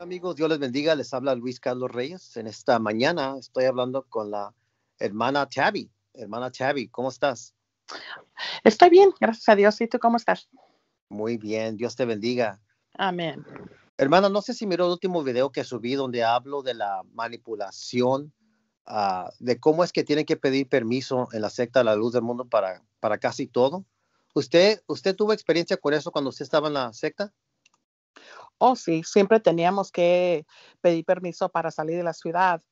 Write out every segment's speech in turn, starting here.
Amigos, Dios les bendiga. Les habla Luis Carlos Reyes. En esta mañana estoy hablando con la hermana Tabby. Hermana Chavi, ¿cómo estás? Estoy bien, gracias a Dios. ¿Y tú cómo estás? Muy bien, Dios te bendiga. Amén. Hermana, no sé si miró el último video que subí donde hablo de la manipulación, ah, de cómo es que tienen que pedir permiso en la secta a la luz del mundo para, para casi todo. ¿Usted, ¿Usted tuvo experiencia con eso cuando usted estaba en la secta? Oh, sí, siempre teníamos que pedir permiso para salir de la ciudad.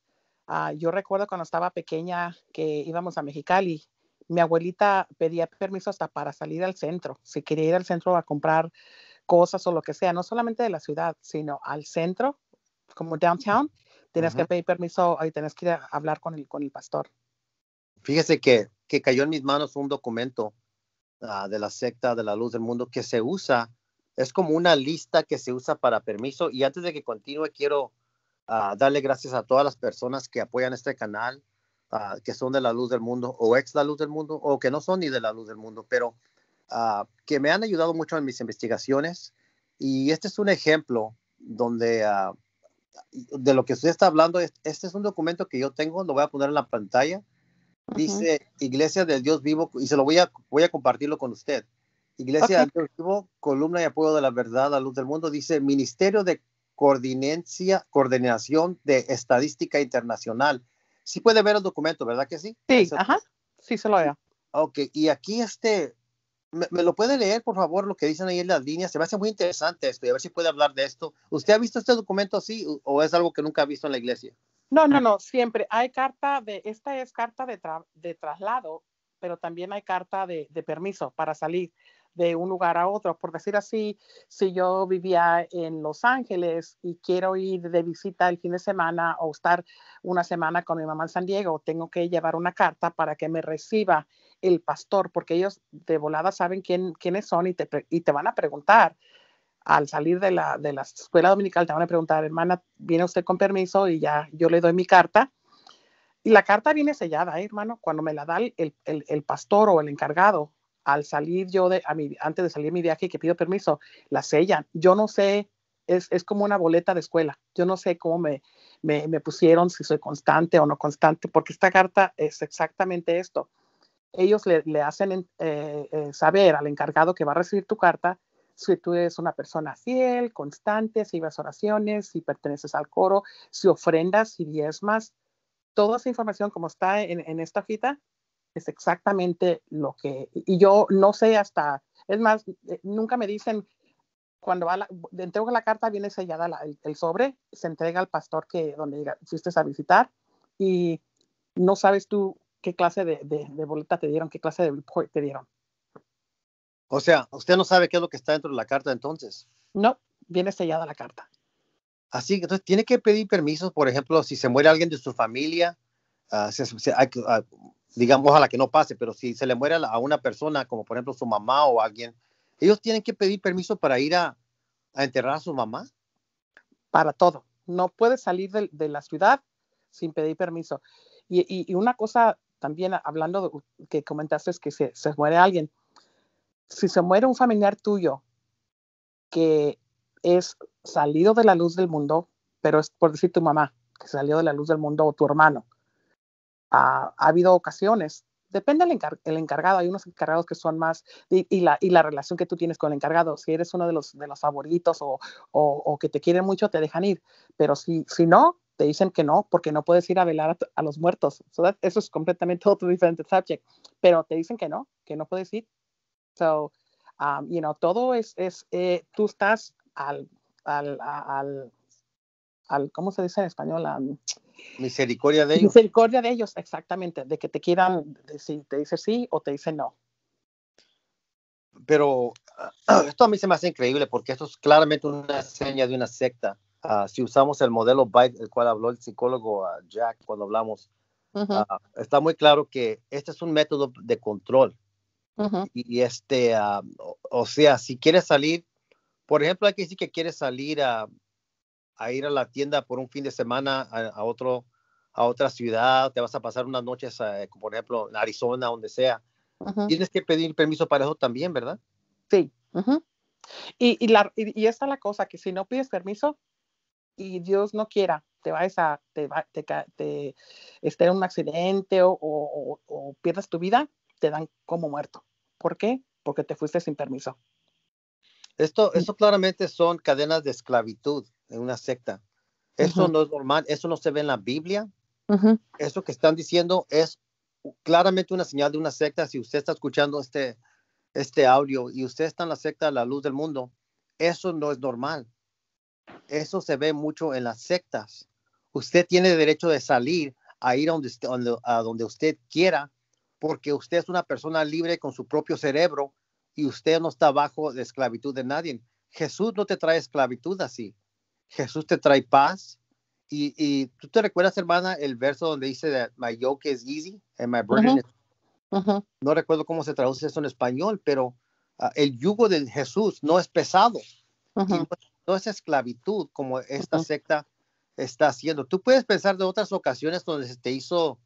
Ah, yo recuerdo cuando estaba pequeña que íbamos a Mexicali, mi abuelita pedía permiso hasta para salir al centro, si quería ir al centro a comprar cosas o lo que sea, no solamente de la ciudad, sino al centro, como downtown, tienes que pedir permiso y tienes que hablar con el, con el pastor. Fíjese que, que cayó en mis manos un documento ah, de la secta de la luz del mundo que se usa, es como una lista que se usa para permiso. Y antes de que continúe, quiero ah, darle gracias a todas las personas que apoyan este canal, ah, que son de la luz del mundo o ex la luz del mundo o que no son ni de la luz del mundo, pero Ah, que me han ayudado mucho en mis investigaciones. Y este es un ejemplo donde ah, de lo que usted está hablando, este es un documento que yo tengo, lo voy a poner en la pantalla. Dice Iglesia del Dios Vivo, y se lo voy a, voy a compartirlo con usted. Iglesia del Dios Vivo, columna y apoyo de la verdad, a luz del mundo, dice Ministerio de Coordinencia, Coordinación de Estadística Internacional. Sí puede ver el documento, ¿verdad que sí? Sí, ajá, sí se lo veo. Ok, y aquí este, ¿Me, lo puede leer, por favor, lo que dicen ahí en las líneas? Se me hace muy interesante esto y a ver si puede hablar de esto. ¿Usted ha visto este documento así o es algo que nunca ha visto en la iglesia? No, no, no, siempre. Hay carta de, esta es carta de, de traslado, pero también hay carta de, de permiso para salir de un lugar a otro. Por decir así, si yo vivía en Los Ángeles y quiero ir de visita el fin de semana o estar una semana con mi mamá en San Diego, tengo que llevar una carta para que me reciba el pastor, porque ellos de volada saben quién, quiénes son y te, van a preguntar. Al salir de la, de escuela dominical te van a preguntar, hermana, ¿viene usted con permiso? Y ya yo le doy mi carta. Y la carta viene sellada, ¿eh, hermano. Cuando me la da el, el, pastor o el encargado, al salir yo de, a mi, antes de salir mi viaje y que pido permiso, la sellan. Yo no sé, es, como una boleta de escuela. Yo no sé cómo me, me, pusieron, si soy constante o no constante, porque esta carta es exactamente esto. Ellos le, hacen eh, eh, saber al encargado que va a recibir tu carta si tú eres una persona fiel, constante, si vas oraciones, si perteneces al coro, si ofrendas, si diezmas. Toda esa información como está en, en esta hojita es exactamente lo que, y yo no sé hasta, es más, eh, nunca me dicen, cuando va la, entrego la carta, viene sellada el, sobre, se entrega al pastor que donde fuiste a visitar y no sabes tú qué clase de, boleta te dieron, qué clase de te dieron. O sea, usted no sabe qué es lo que está dentro de la carta entonces. No, viene sellada la carta. Así que entonces tiene que pedir permisos, por ejemplo, si se muere alguien de su familia, ah, ah, digamos, ojalá que no pase, pero si se le muere a, una persona, como por ejemplo su mamá o alguien, ellos tienen que pedir permiso para ir a, enterrar a su mamá. Para todo. No puedes salir de, la ciudad sin pedir permiso. Y, una cosa también, hablando de, que comentaste, es que se, se muere alguien. Si se muere un familiar tuyo que es salido de la luz del mundo, pero es por decir tu mamá, que salió de la luz del mundo o tu hermano, ha, habido ocasiones depende del encargado. Hay unos encargados que son más, y, y, la, relación que tú tienes con el encargado. Si eres uno de los, de los favoritos o, que te quieren mucho, te dejan ir. Pero si, si no, te dicen que no, porque no puedes ir a velar a, los muertos. eso es completamente otro diferente subject. Pero te dicen que no, que no puedes ir. So, um, todo es, eh, tú estás al, al, al al ¿cómo se dice en español? misericordia de ellos. Misericordia de ellos, exactamente, de que te quieran, si te dice sí o te dice no. Pero ah, esto a mí se me hace increíble porque esto es claramente una seña de una secta. Ah, si usamos el modelo Byte, el cual habló el psicólogo ah, Jack cuando hablamos, está muy claro que este es un método de control. Y este, o sea, si quieres salir, por ejemplo, hay que decir que quieres salir a, a ir a la tienda por un fin de semana a, otro, a otra ciudad, te vas a pasar unas noches, eh, como por ejemplo, en Arizona, donde sea. Tienes que pedir permiso para eso también, ¿verdad? Sí. y, y, la, y, es la cosa, que si no pides permiso y Dios no quiera, te vas a, te, va, te, te esté en un accidente o, o, pierdas tu vida, te dan como muerto. ¿Por qué? Porque te fuiste sin permiso. Esto, esto claramente son cadenas de esclavitud en una secta. Eso no es normal, eso no se ve en la Biblia. Eso que están diciendo es claramente una señal de una secta. Si usted está escuchando este, este audio y usted está en la secta de la luz del mundo, eso no es normal. Eso se ve mucho en las sectas. Usted tiene derecho de salir a ir a donde, usted, a donde usted quiera porque usted es una persona libre con su propio cerebro y usted no está bajo de esclavitud de nadie. Jesús no te trae esclavitud así. Jesús te trae paz. Y, tú te recuerdas, hermana, el verso donde dice that my yoke is easy and my burden is... No recuerdo cómo se traduce eso en español, pero ah, el yugo de Jesús no es pesado. no, es esclavitud como esta secta está haciendo. Tú puedes pensar de otras ocasiones donde se te hizo,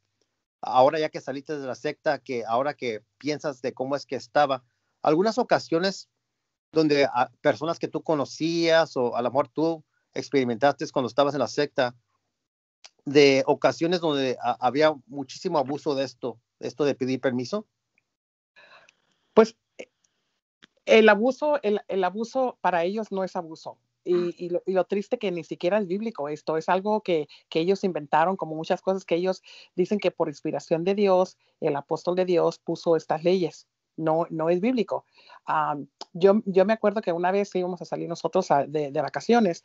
ahora ya que saliste de la secta, que ahora que piensas de cómo es que estaba, algunas ocasiones donde ah, personas que tú conocías o a lo mejor tú experimentaste cuando estabas en la secta, de ocasiones donde ah, había muchísimo abuso de esto, esto de pedir permiso? Pues eh, el abuso, el, abuso para ellos no es abuso. Ah. Y, lo, triste que ni siquiera es bíblico esto, es algo que, que, ellos inventaron, como muchas cosas que ellos dicen que por inspiración de Dios, el apóstol de Dios puso estas leyes. No, no es bíblico. Ah, yo, yo me acuerdo que una vez íbamos a salir nosotros de, de, vacaciones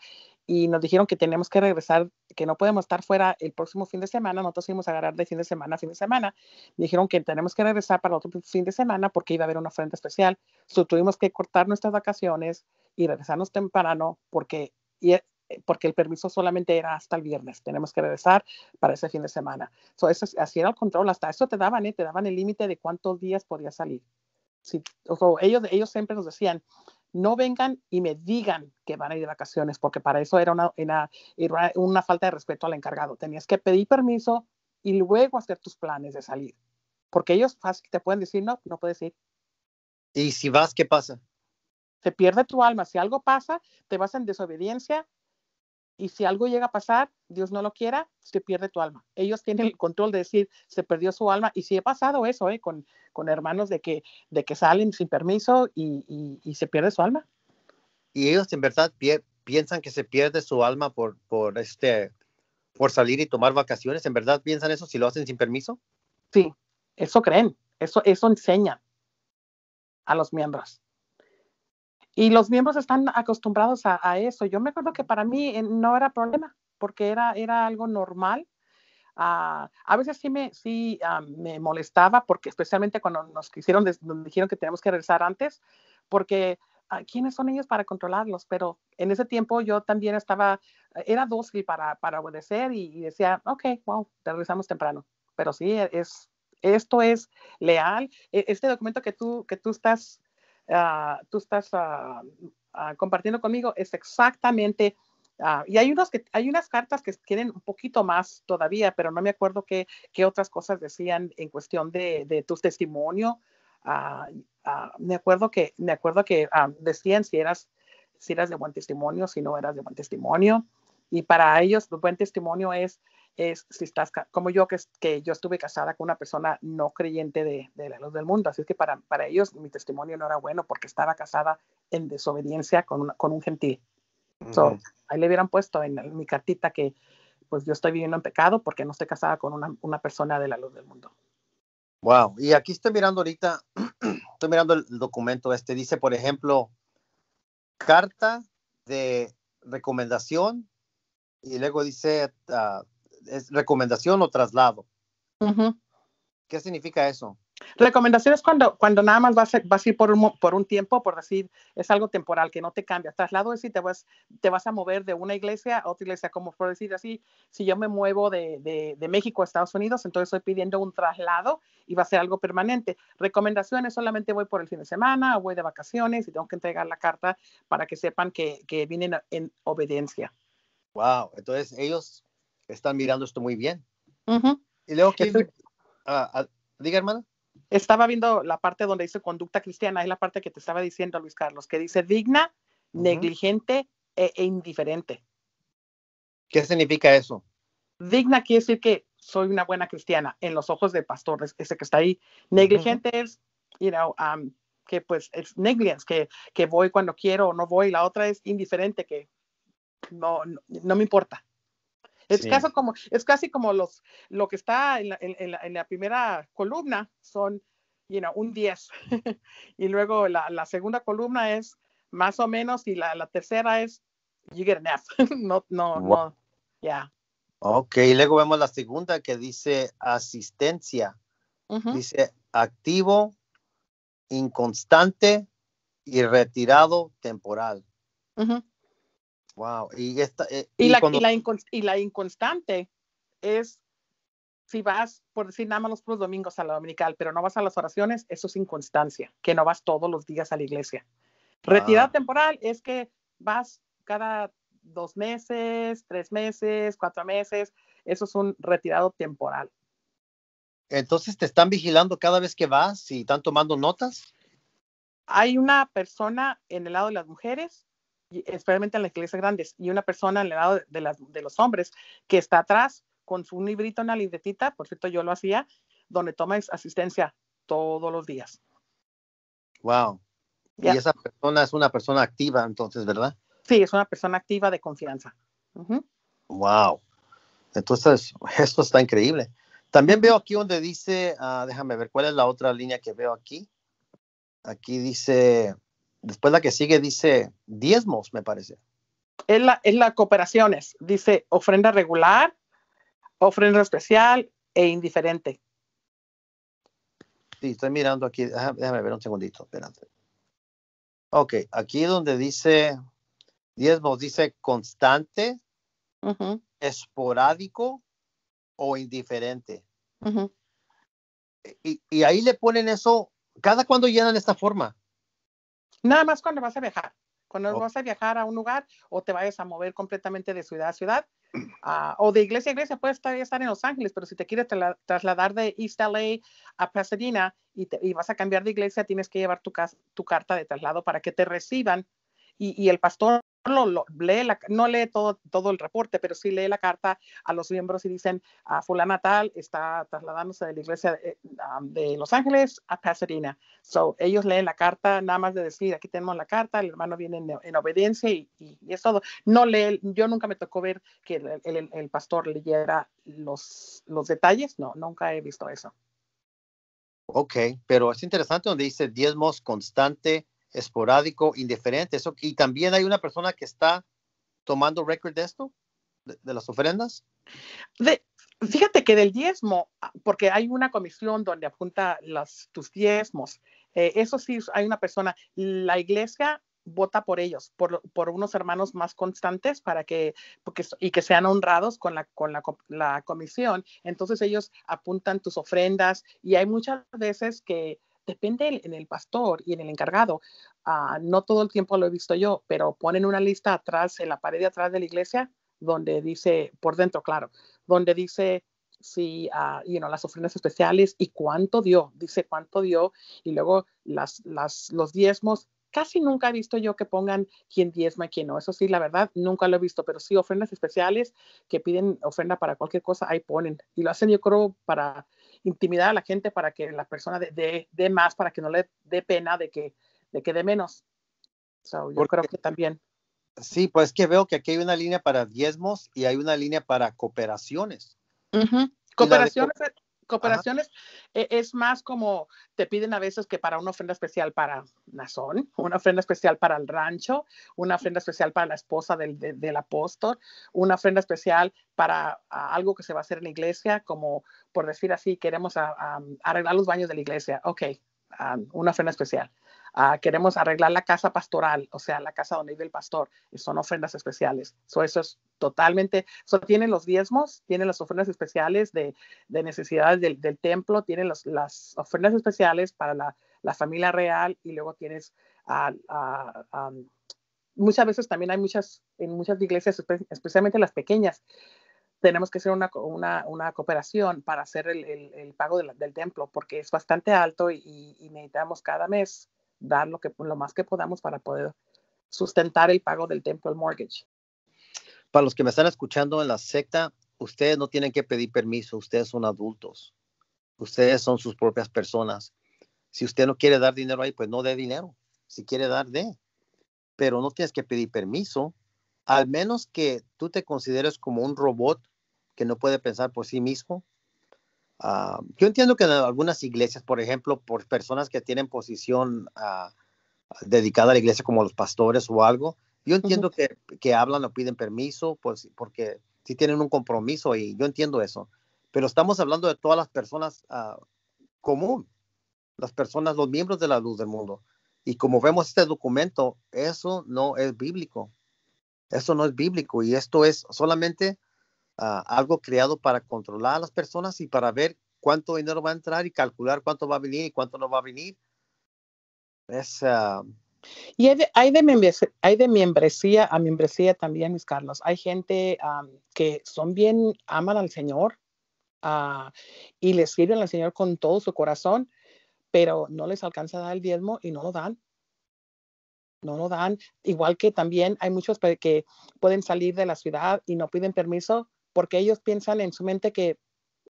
y nos dijeron que tenemos que regresar, que no podemos estar fuera el próximo fin de semana. Nosotros íbamos a agarrar de fin de semana a fin de semana. Dijeron que tenemos que regresar para otro fin de semana porque iba a haber una ofrenda especial. So, tuvimos que cortar nuestras vacaciones y regresarnos temprano porque, y, eh, porque el permiso solamente era hasta el viernes. Tenemos que regresar para ese fin de semana. eso, así era el control. Hasta eso te daban, ¿eh? te daban el límite de cuántos días podías salir. ellos, ellos siempre nos decían, no vengan y me digan que van a ir de vacaciones, porque para eso era una, una falta de respeto al encargado. Tenías que pedir permiso y luego hacer tus planes de salir, porque ellos te pueden decir, no, no puedes ir. ¿Y si vas, qué pasa? Se pierde tu alma. Si algo pasa, te vas en desobediencia y si algo llega a pasar, Dios no lo quiera, se pierde tu alma. Ellos tienen el control de decir, se perdió su alma. Y si he pasado eso, ¿eh? con, con hermanos de que, de que salen sin permiso y, y, se pierde su alma. Y ellos en verdad piensan que se pierde su alma por, por, este, por salir y tomar vacaciones. ¿En verdad piensan eso si lo hacen sin permiso? Sí, eso creen, eso, eso enseñan a los miembros. Y los miembros están acostumbrados a, eso. Yo me acuerdo que para mí eh, no era problema, porque era, era algo normal. Ah, a veces sí me, sí, ah, me molestaba, porque especialmente cuando nos quisieron, nos dijeron que teníamos que regresar antes, porque ah, ¿quiénes son ellos para controlarlos? Pero en ese tiempo yo también estaba, era dócil para, para obedecer y, decía, ok, wow, te regresamos temprano. Pero sí, e, es, esto es leal. E, este documento que tú, que tú estás Ah, tú estás ah, ah, compartiendo conmigo es exactamente y hay, unos que, hay unas cartas que tienen un poquito más todavía, pero no me acuerdo qué, qué otras cosas decían en cuestión de, de tu testimonio. me acuerdo que, me acuerdo que decían si eras, si eras de buen testimonio, si no eras de buen testimonio. Y para ellos, un pues, buen testimonio es, es si estás como yo, que, que yo estuve casada con una persona no creyente de, de la luz del mundo. Así es que para, para, ellos mi testimonio no era bueno porque estaba casada en desobediencia con, con un gentil. ahí le hubieran puesto en, mi cartita que pues yo estoy viviendo en pecado porque no estoy casada con una, una persona de la luz del mundo. Wow, y aquí estoy mirando ahorita, estoy mirando el documento este, dice por ejemplo, carta de recomendación y luego dice ah, es recomendación o traslado. ¿Qué significa eso? Recomendación es cuando, cuando nada más vas, a ir por un, por un tiempo, por decir, es algo temporal, que no te cambia. Traslado es si te vas, te vas a mover de una iglesia a otra iglesia, como por decir así, si yo me muevo de, México a Estados Unidos, entonces estoy pidiendo un traslado y va a ser algo permanente. Recomendaciones, solamente voy por el fin de semana, o voy de vacaciones y tengo que entregar la carta para que sepan que, que vienen en obediencia. Wow, entonces ellos están mirando esto muy bien. Y luego, ¿qué? Ah, ah, diga hermana. Estaba viendo la parte donde dice conducta cristiana, es la parte que te estaba diciendo Luis Carlos, que dice digna, negligente e, indiferente. ¿Qué significa eso? Digna quiere decir que soy una buena cristiana en los ojos del pastor, ese que está ahí. Negligente es, you know, um, que pues es negligence, que, que voy cuando quiero o no voy. La otra es indiferente, que no, no, me importa. Es, como, es casi como los, lo que está en la, primera columna, son you un 10. y luego la, segunda columna es más o menos, y la, tercera es you get an F. no, no, no, ya. Yeah. Ok, luego vemos la segunda que dice asistencia. Dice activo, inconstante y retirado temporal. Wow. Y, eh, y, la, inconstante es si vas, por decir nada más los domingos a la dominical, pero no vas a las oraciones, eso es inconstancia, que no vas todos los días a la iglesia. Retirada ah. temporal es que vas cada dos meses, tres meses, cuatro meses, eso es un retirado temporal. Entonces, ¿te están vigilando cada vez que vas y están tomando notas? Hay una persona en el lado de las mujeres especialmente en las iglesias grandes, y una persona al lado de, las, los hombres que está atrás con su librito, una libretita, por cierto, yo lo hacía, donde toma asistencia todos los días. Wow. Y esa persona es una persona activa, entonces, ¿verdad? Sí, es una persona activa de confianza. Wow. Entonces, esto está increíble. También veo aquí donde dice, ah, déjame ver, ¿cuál es la otra línea que veo aquí? Aquí dice, Después la que sigue dice diezmos, me parece. Es la, es la cooperaciones. Dice ofrenda regular, ofrenda especial e indiferente. Sí, estoy mirando aquí. déjame ver un segundito. Ok, aquí donde dice diezmos, dice constante, esporádico o indiferente. y, y ahí le ponen eso. ¿Cada cuando llenan esta forma? Nada más cuando vas a viajar. Cuando vas a viajar a un lugar o te vayas a mover completamente de ciudad a ciudad ah, o de iglesia a iglesia, puedes estar, en Los Ángeles, pero si te quieres trasladar de East LA a Pasadena y, te, vas a cambiar de iglesia, tienes que llevar tu, tu carta de traslado para que te reciban y el pastor no lee todo, el reporte, pero sí lee la carta a los miembros y dicen, a ah, fulana tal está trasladándose de la iglesia ah, de, Los Ángeles a Pasadena. So, ellos leen la carta nada más de decir, aquí tenemos la carta, el hermano viene en, obediencia y, es todo. No lee, yo nunca me tocó ver que el, pastor leyera los, los detalles, no, nunca he visto eso. Ok, pero es interesante donde dice diezmos constante esporádico, indiferente. Eso, y también hay una persona que está tomando récord de esto, de, las ofrendas. De, fíjate que del diezmo, ah, porque hay una comisión donde apunta las, tus diezmos. Eh, eso sí, hay una persona. La iglesia vota por ellos, por, unos hermanos más constantes para que, y que sean honrados con, la, comisión. Entonces ellos apuntan tus ofrendas y hay muchas veces que depende en el, pastor y en el encargado. Ah, no todo el tiempo lo he visto yo, pero ponen una lista atrás, en la pared de atrás de la iglesia, donde dice, por dentro, claro, donde dice si, ah, las ofrendas especiales y cuánto dio, dice cuánto dio, y luego las, las, los diezmos Casi nunca he visto yo que pongan quién diezma, y quién no. Eso sí, la verdad, nunca lo he visto, pero sí ofrendas especiales que piden ofrenda para cualquier cosa, ahí ponen. Y lo hacen, yo creo, para intimidar a la gente, para que la persona dé, más, para que no le dé pena de que, de que dé menos. yo creo que también. Sí, pues que veo que aquí hay una línea para diezmos y hay una línea para cooperaciones. Cooperaciones, cooperaciones eh, es más como te piden a veces que para una ofrenda especial para Nazón, una ofrenda especial para el rancho, una ofrenda especial para la esposa del, del apóstol, una ofrenda especial para algo que se va a hacer en la iglesia, como por decir así, queremos arreglar los baños de la iglesia. Ok, um, una ofrenda especial. Ah, queremos arreglar la casa pastoral, o sea, la casa donde vive el pastor, son ofrendas especiales. eso es totalmente, eso tienen los diezmos, tienen las ofrendas especiales de, necesidades del, templo, tienen las ofrendas especiales para la, familia real y luego tienes muchas veces también hay muchas, en muchas iglesias, especialmente las pequeñas, tenemos que hacer una, cooperación para hacer el, pago del templo porque es bastante alto y, y necesitamos cada mes dar lo, que, lo más que podamos para poder sustentar el pago del Temple Mortgage. Para los que me están escuchando en la secta, ustedes no tienen que pedir permiso, ustedes son adultos, ustedes son sus propias personas. Si usted no quiere dar dinero ahí, pues no dé dinero. Si quiere dar, dé. Pero no tienes que pedir permiso, al menos que tú te consideres como un robot que no puede pensar por sí mismo, Ah, yo entiendo que en algunas iglesias, por ejemplo, por personas que tienen posición ah, dedicada a la iglesia como los pastores o algo, yo entiendo que, que, hablan o piden permiso pues, porque si tienen un compromiso y yo entiendo eso. Pero estamos hablando de todas las personas ah, común, las personas, los miembros de la luz del mundo. Y como vemos este documento, eso no es bíblico. Eso no es bíblico y esto es solamente Ah, algo creado para controlar a las personas y para ver cuánto dinero va a entrar y calcular cuánto va a venir y cuánto no va a venir. Ah, y hay de, hay de, membresía, membresía a membresía también, mis Carlos. Hay gente que son bien, aman al Señor ah, y le sirven al Señor con todo su corazón, pero no les alcanza a dar el diezmo y no lo dan. No lo dan. Igual que también hay muchos que pueden salir de la ciudad y no piden permiso porque ellos piensan en su mente que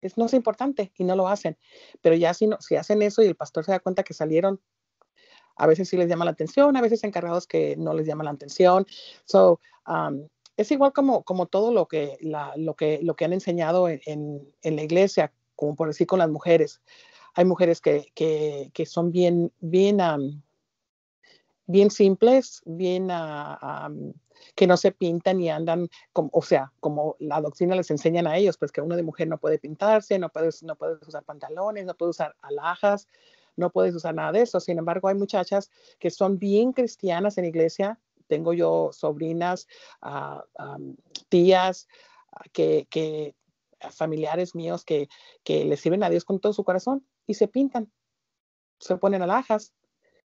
es, no es importante y no lo hacen. Pero ya si, no, si hacen eso y el pastor se da cuenta que salieron, a veces sí les llama la atención, a veces encargados que no les llama la atención. So, um, es igual como, como todo lo que, la, lo, que, lo que han enseñado en, en, la iglesia, como por decir con las mujeres. Hay mujeres que, que, son bien, bien, um, bien simples, bien uh, um, que no se pintan y andan, como, o sea, como la doctrina les enseñan a ellos, pues que uno de mujer no puede pintarse, no puedes, no puedes usar pantalones, no puedes usar alhajas, no puedes usar nada de eso. Sin embargo, hay muchachas que son bien cristianas en iglesia. Tengo yo sobrinas, ah, ah, tías, ah, que, que, familiares míos que, que le sirven a Dios con todo su corazón y se pintan, se ponen alhajas.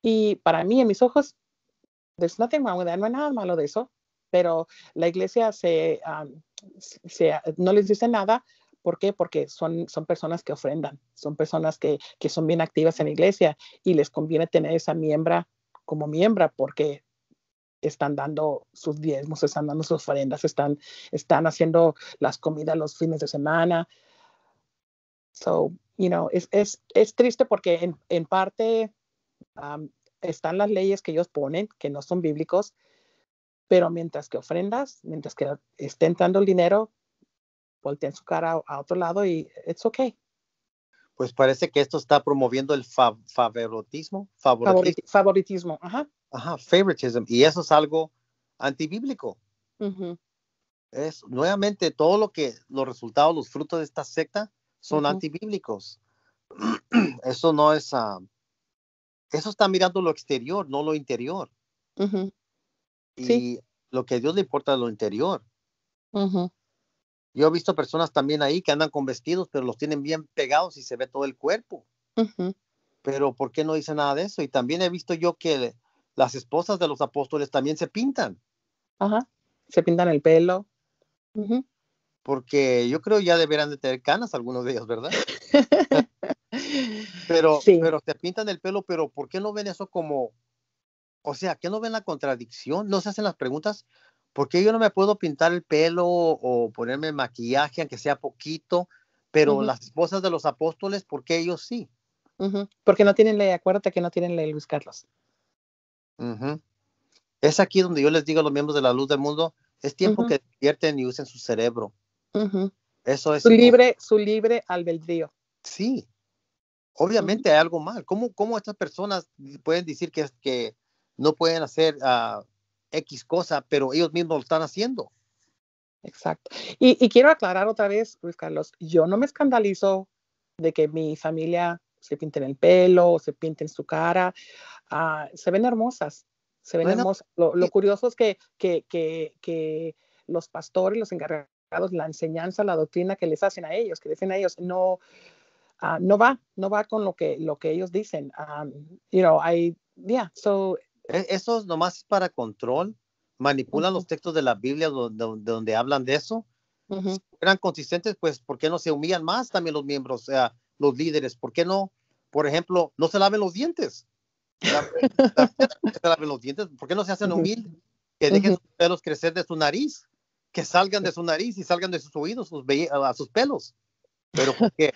Y para mí, en mis ojos, there's nothing no hay nada malo de eso pero la iglesia se, ah, se, ah, no les dice nada. ¿Por qué? Porque son, son personas que ofrendan, son personas que, que son bien activas en la iglesia y les conviene tener esa miembra como miembra porque están dando sus diezmos, están dando sus ofrendas, están, están haciendo las comidas los fines de semana. So, you know, es, es triste porque en, en parte están las leyes que ellos ponen, que no son bíblicos, pero mientras que ofrendas, mientras que estén dando el dinero, volteen su cara a, otro lado y it's okay. Pues parece que esto está promoviendo el favoritismo. Favoritismo. favoritismo, ajá. Ajá, favoritismo. Y eso es algo antibíblico. Es nuevamente todo lo que los resultados, los frutos de esta secta son antibíblicos. eso no es. a ah, eso está mirando lo exterior, no lo interior. Uh y lo que a Dios le importa es lo interior. Yo he visto personas también ahí que andan con vestidos, pero los tienen bien pegados y se ve todo el cuerpo. Pero ¿por qué no dice nada de eso? Y también he visto yo que las esposas de los apóstoles también se pintan. Ajá, se pintan el pelo. Porque yo creo ya deberán de tener canas algunos de ellos, ¿verdad? pero, pero se pintan el pelo, pero ¿por qué no ven eso como o sea, ¿qué no ven la contradicción? ¿No se hacen las preguntas? ¿Por qué yo no me puedo pintar el pelo o ponerme maquillaje, aunque sea poquito? Pero las esposas de los apóstoles, ¿por qué ellos sí? Porque no tienen ley, acuérdate que no tienen ley, Luis Carlos. Es aquí donde yo les digo a los miembros de la luz del mundo, es tiempo que despierten y usen su cerebro. Eso es. Su libre, su libre albedrío. Sí. Obviamente hay algo mal. ¿Cómo, cómo estas personas pueden decir que, que no pueden hacer ah, X cosa, pero ellos mismos lo están haciendo. Exacto. Y, quiero aclarar otra vez, Luis Carlos, yo no me escandalizo de que mi familia se pinten el pelo, o se pinten su cara, ah, se ven hermosas, se ven hermosas. Lo, curioso es que, que, los pastores, los encargados, la enseñanza, la doctrina que les hacen a ellos, que dicen a ellos, no, ah, no va, no va con lo que, lo que ellos dicen. you know, I, e, eso es nomás para control. Manipulan los textos de la Biblia donde, hablan de eso. si eran consistentes, pues, ¿por qué no se humillan más también los miembros, o sea, los líderes? ¿Por qué no, por ejemplo, no se laven los dientes? La, se los dientes. ¿Por qué no se hacen humildes? Que dejen sus pelos crecer de su nariz, que salgan de su nariz y salgan de sus oídos sus a sus pelos. Pero porque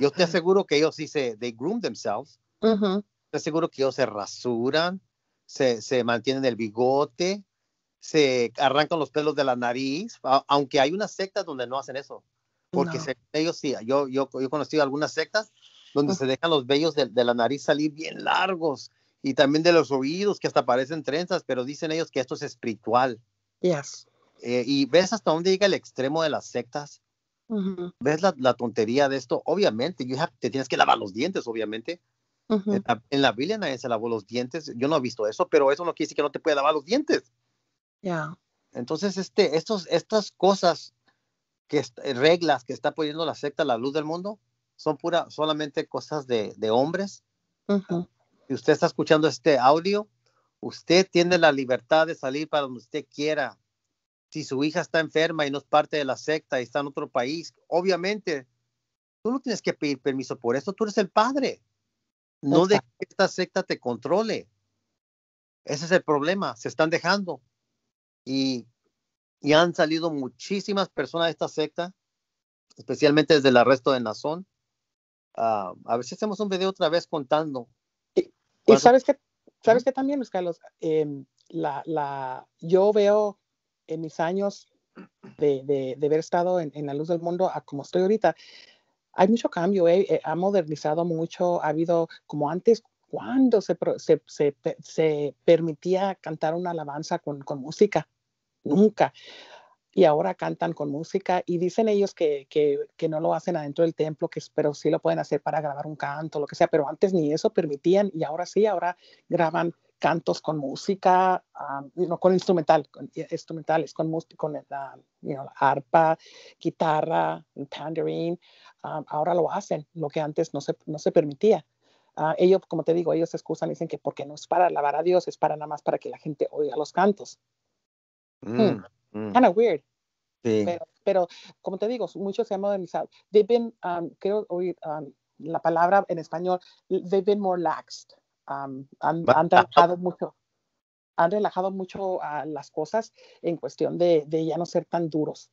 yo te aseguro que ellos sí se, they groom themselves. Te aseguro que ellos se rasuran, se, se mantienen el bigote, se arrancan los pelos de la nariz, aunque hay unas sectas donde no hacen eso, porque ellos sí, yo, yo, he conocido algunas sectas donde pues se dejan los vellos de, la nariz salir bien largos y también de los oídos que hasta parecen trenzas, pero dicen ellos que esto es espiritual. Yes. Eh, y ves hasta dónde llega el extremo de las sectas. ¿Ves la, la, tontería de esto? Obviamente, te tienes que lavar los dientes, obviamente. Eh, en, la, Biblia nadie se lavó los dientes. Yo no he visto eso, pero eso no quiere decir que no te puede lavar los dientes. Ya. Entonces, este, estos, estas cosas, que, eh, reglas que está poniendo la secta a la luz del mundo, son pura, solamente cosas de, hombres. Si usted está escuchando este audio, usted tiene la libertad de salir para donde usted quiera. Si su hija está enferma y no es parte de la secta y está en otro país, obviamente, tú no tienes que pedir permiso por eso, tú eres el padre no de que esta secta te controle. Ese es el problema, se están dejando. Y, y han salido muchísimas personas de esta secta, especialmente desde el arresto de Nazón. Ah, a ver si hacemos un video otra vez contando. Y, sabes que sabes que también, Luis Carlos, em, la, la, yo veo en mis años de, de, haber estado en, en, la luz del mundo a como estoy ahorita, hay mucho cambio, eh, eh, ha modernizado mucho, ha habido como antes cuando se, se, se, permitía cantar una alabanza con, música, nunca. Y ahora cantan con música y dicen ellos que, que, que no lo hacen adentro del templo, que, pero sí lo pueden hacer para grabar un canto, lo que sea, pero antes ni eso permitían y ahora sí, ahora graban cantos con música, ah, no con instrumental, con, instrumentales, con, con la, arpa, guitarra, el ah, ahora lo hacen, lo que antes no se, no se permitía. Ah, ellos, como te digo, ellos se excusan dicen que porque no es para alabar a Dios, es para nada más para que la gente oiga los cantos. Mm, hmm, mm. Kind of weird. Pero, como te digo, muchos se han modernizado. They've been, um, creo oír um, la palabra en español, they've been more laxed han, ah, ah. relajado mucho, han relajado mucho las cosas en cuestión de, ya no ser tan duros.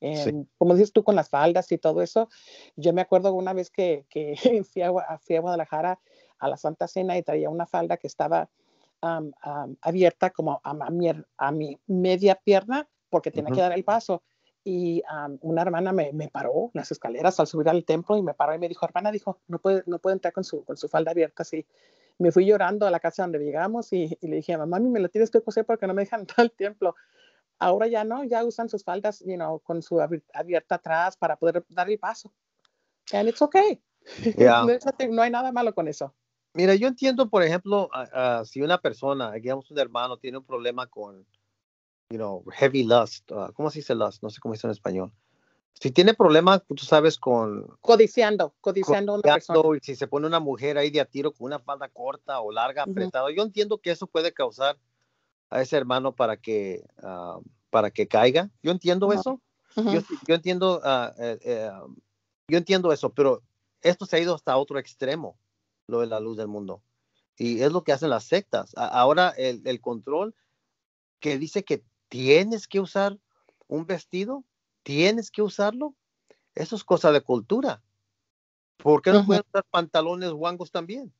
Em, como dices tú, con las faldas y todo eso, yo me acuerdo una vez que, fui, a, a, Guadalajara a la Santa Cena y traía una falda que estaba abierta como er, a, mi, media pierna porque tenía que dar el paso y una hermana me, me, paró en las escaleras al subir al templo y me paró y me dijo, hermana, dijo, no puede, no puede entrar con su, con su falda abierta así. Me fui llorando a la casa donde llegamos y, le dije, mamá, mí me lo tienes que coser porque no me dejan entrar al templo. Ahora ya no, ya usan sus faldas, you know, con su abierta atrás para poder dar el paso. And it's okay. no hay nada malo con eso. Mira, yo entiendo, por ejemplo, si una persona, digamos un hermano, tiene un problema con, you know, heavy lust, ah, ¿cómo se dice lust? No sé cómo dice en español. Si tiene problemas, pues, tú sabes, con... Codiciando, codiciando, a una persona. si se pone una mujer ahí de a tiro con una falda corta o larga, apretado. apretada, yo entiendo que eso puede causar a ese hermano para que, ah, para que caiga. Yo entiendo eso. Yo, entiendo, ah, eh, eh, yo entiendo eso, pero esto se ha ido hasta otro extremo, lo de la luz del mundo. Y es lo que hacen las sectas. ahora el, el control que dice que ¿Tienes que usar un vestido? ¿Tienes que usarlo? Eso es cosa de cultura. ¿Por qué no pueden usar pantalones guangos también?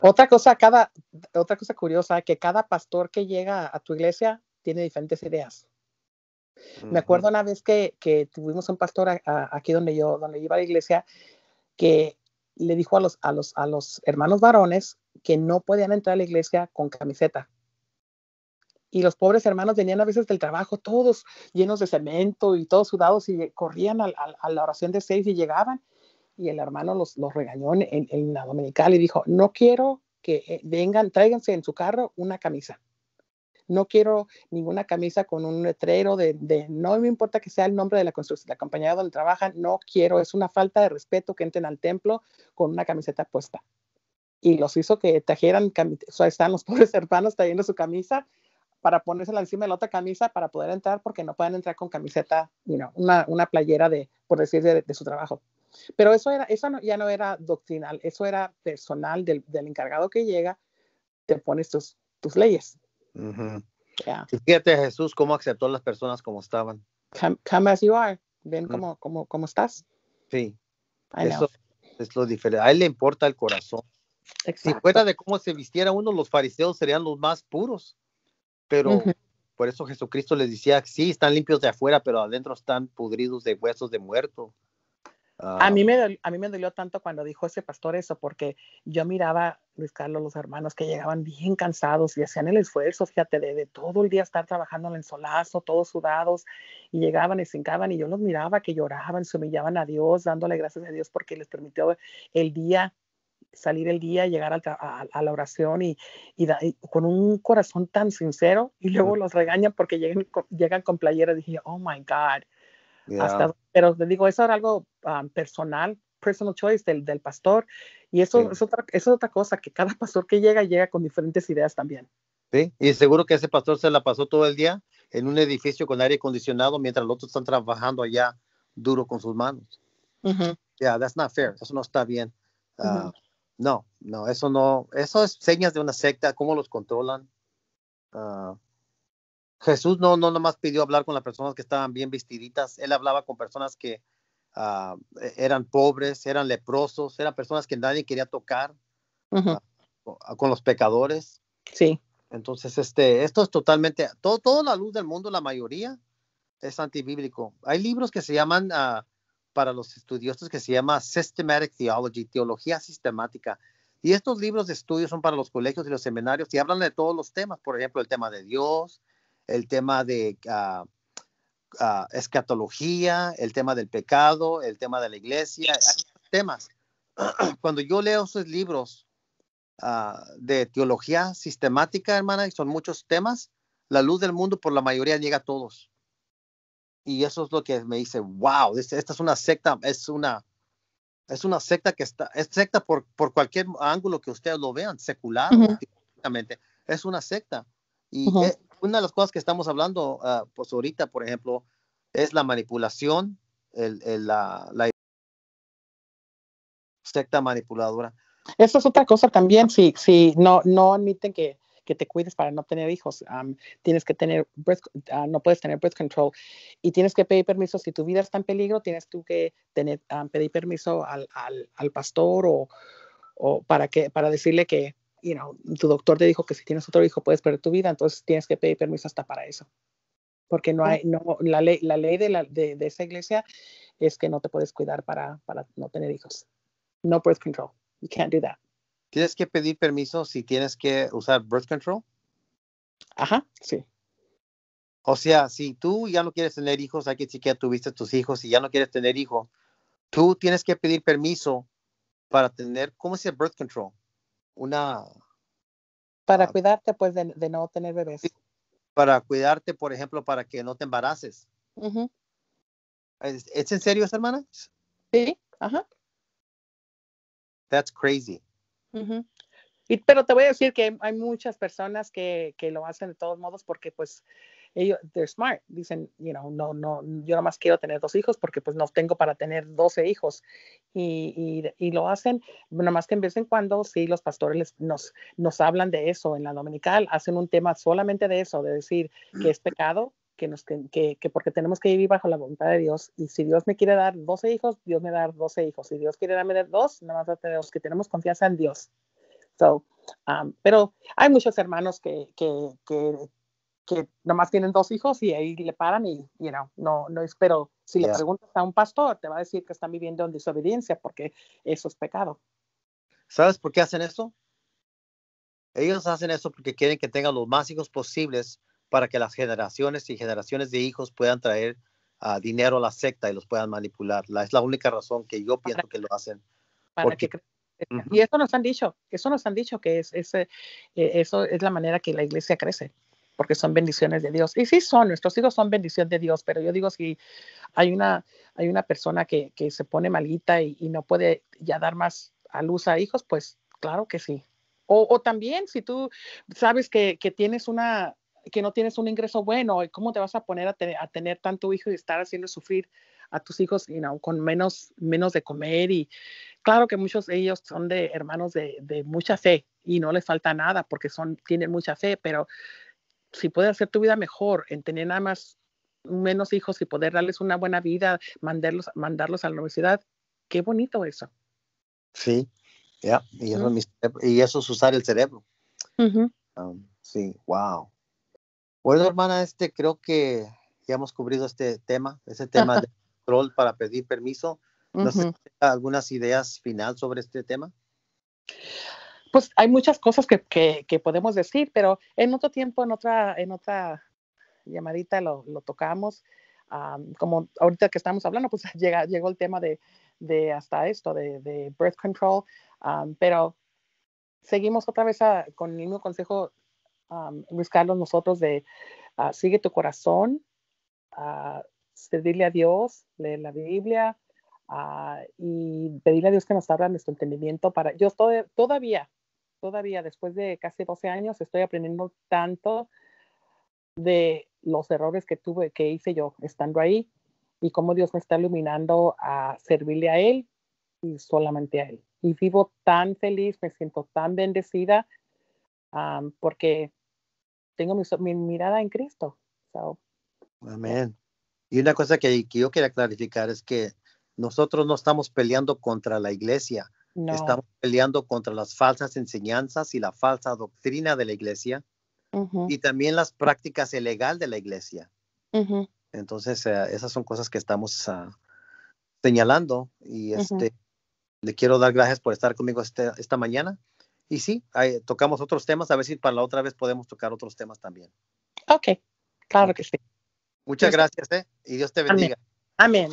Otra cosa, cada, otra cosa curiosa, que cada pastor que llega a tu iglesia tiene diferentes ideas. Me acuerdo una vez que, tuvimos un pastor aquí donde yo, donde iba a la iglesia, que le dijo a los, a los, a los hermanos varones que no podían entrar a la iglesia con camiseta y los pobres hermanos venían a veces del trabajo todos llenos de cemento y todos sudados y corrían a, la oración de seis y llegaban y el hermano los, los regañó en, en, la dominical y dijo, no quiero que eh, vengan, tráiganse en su carro una camisa. No quiero ninguna camisa con un letrero de, de no me importa que sea el nombre de la, construcción, la compañía donde trabajan, no quiero, es una falta de respeto que entren al templo con una camiseta puesta. Y los hizo que trajeran, o sea, están los pobres hermanos trayendo su camisa para ponérsela encima de la otra camisa para poder entrar porque no pueden entrar con camiseta, una, una, playera de, por decir, de, de, su trabajo. Pero eso, era, eso ya no era doctrinal, eso era personal del, del encargado que llega, te pones tus, tus leyes. fíjate Jesús cómo aceptó a las personas como estaban. Come, as you are, ven mm. cómo cómo estás. Sí, eso es lo diferente. A él le importa el corazón. Si fuera de cómo se vistiera uno, los fariseos serían los más puros. Pero por eso Jesucristo les decía, sí, están limpios de afuera, pero adentro están pudridos de huesos de muerto. a, mí ah. me dolió, a mí me tanto cuando dijo ese pastor eso, porque yo miraba, Luis Carlos, los hermanos que llegaban bien cansados y hacían el esfuerzo, fíjate, de, todo el día estar trabajando en solazo, todos sudados, y llegaban y se hincaban, y yo los miraba que lloraban, se humillaban a Dios, dándole gracias a Dios porque les permitió el día salir el día, llegar a, la oración y, con un corazón tan sincero y luego los regañan porque llegan, llegan con playera, Dije, oh my God. Hasta, pero te digo, eso era algo personal, personal choice del, del pastor. Y eso, es otra, eso es otra cosa, que cada pastor que llega, llega con diferentes ideas también. Sí, y seguro que ese pastor se la pasó todo el día en un edificio con aire acondicionado mientras los otros están trabajando allá duro con sus manos. Yeah, that's not fair. Eso no está bien. No, no, eso no, eso es señas de una secta, cómo los controlan. Ah, Jesús no, no nomás pidió hablar con las personas que estaban bien vestiditas, él hablaba con personas que ah, e, eran pobres, eran leprosos, eran personas que nadie quería tocar, ah, con los pecadores. Sí. Entonces, este, esto es totalmente, todo, toda la luz del mundo, la mayoría, es antibíblico. Hay libros que se llaman para los estudiosos que se llama Systematic Theology, Teología Sistemática. Y estos libros de estudio son para los colegios y los seminarios y hablan de todos los temas, por ejemplo, el tema de Dios, el tema de ah, ah, escatología, el tema del pecado, el tema de la iglesia, temas. Cuando yo leo esos libros ah, de teología sistemática, hermana, y son muchos temas, la luz del mundo por la mayoría llega a todos. Y eso es lo que me dice, wow, esta es una secta, es una, es una secta que está, es secta por, por cualquier ángulo que ustedes lo vean, secular, es una secta. Y una de las cosas que estamos hablando, ah, pues ahorita, por ejemplo, es la manipulación, el, la, secta manipuladora. Eso es otra cosa también, si, no, no admiten que, que te cuides para no tener hijos, tienes que tener, ah, no puedes tener birth control y tienes que pedir permiso. Si tu vida está en peligro, tienes tú que pedir permiso al, pastor o, o, para, que, para decirle que you know, tu doctor te dijo que si tienes otro hijo puedes perder tu vida, entonces tienes que pedir permiso hasta para eso. Porque no hay, no, la ley, la ley de, esa iglesia es que no te puedes cuidar para, para no tener hijos. No birth control. You can't do that. ¿Tienes que pedir permiso si tienes que usar birth control? Ajá, sí. O sea, si tú ya no quieres tener hijos, hay que tuviste tus hijos, y ya no quieres tener hijos, tú tienes que pedir permiso para tener, ¿cómo se el birth control? Una... Para ah, cuidarte, pues, de, no tener bebés. Para cuidarte, por ejemplo, para que no te embaraces. ¿Es, en serio, hermana? Sí, ajá. That's crazy y, pero te voy a decir que hay muchas personas que, lo hacen de todos modos porque pues ellos, they're smart, dicen, you know, no, no, yo nada más quiero tener dos hijos porque pues no tengo para tener 12 hijos y, lo hacen, nada más que en vez en cuando sí los pastores nos, nos hablan de eso en la dominical, hacen un tema solamente de eso, de decir que es mm. pecado que, nos, que, que, porque tenemos que vivir bajo la voluntad de Dios. Y si Dios me quiere dar 12 hijos, Dios me da 12 hijos. Si Dios quiere darme dos, nada más date dos, que tenemos confianza en Dios. Um, pero hay muchos hermanos que, que, que, que nomás tienen dos hijos y ahí le paran y, you no, no espero si le preguntas a un pastor, te va a decir que están viviendo en desobediencia porque eso es pecado. ¿Sabes por qué hacen eso? Ellos hacen eso porque quieren que tengan los más hijos posibles para que las generaciones y generaciones de hijos puedan traer ah, dinero a la secta y los puedan manipular. La, es la única razón que yo pienso que lo hacen. porque, y eso nos han dicho, eso nos han dicho que es, eh, eso es la manera que la iglesia crece, porque son bendiciones de Dios. Y sí son, nuestros hijos son bendición de Dios, pero yo digo si hay una, hay una persona que, que se pone malita y, no puede ya dar más a luz a hijos, pues claro que sí, o, o, también si tú sabes que, que tienes una, que no tienes un ingreso bueno, ¿cómo te vas a poner a, a tener tanto hijo y estar haciendo sufrir a tus hijos you know, con menos, menos de comer? Y claro que muchos de ellos son de hermanos de, mucha fe y no les falta nada porque son, tienen mucha fe, pero si puedes hacer tu vida mejor en tener nada más menos hijos y poder darles una buena vida, mandarlos, mandarlos a la universidad, qué bonito eso. Sí, ya, y, eso es usar el cerebro. Ah, sí, wow. Bueno, hermana, este creo que ya hemos cubrido este tema, ese tema de control para pedir permiso. No ¿Algunas ideas final sobre este tema? Pues hay muchas cosas que, que, podemos decir, pero en otro tiempo, en otra, en otra llamadita lo, lo tocamos. Ah, como ahorita que estamos hablando, pues llega, llegó el tema de, de hasta esto, de, de birth control, ah, pero seguimos otra vez ah, con el mismo consejo buscarlos nosotros de ah, sigue tu corazón, uh, ah, pedirle a Dios, leer la Biblia ah, y pedirle a Dios que nos abra nuestro entendimiento para... Yo todavía, todavía después de casi 12 años estoy aprendiendo tanto de los errores que tuve, que hice yo estando ahí y cómo Dios me está iluminando a servirle a Él y solamente a Él. Y vivo tan feliz, me siento tan bendecida porque tengo mi, mirada en Cristo. Amén. Y una cosa que, yo quería clarificar es que nosotros no estamos peleando contra la iglesia, estamos peleando contra las falsas enseñanzas y la falsa doctrina de la iglesia y también las prácticas ilegales de la iglesia. Entonces, eh, esas son cosas que estamos ah, señalando y este, le quiero dar gracias por estar conmigo este, esta mañana y sí, tocamos otros temas, a ver si para la otra vez podemos tocar otros temas también. Ok, claro que sí. Muchas pues gracias, ¿eh? Y Dios te bendiga. Amén.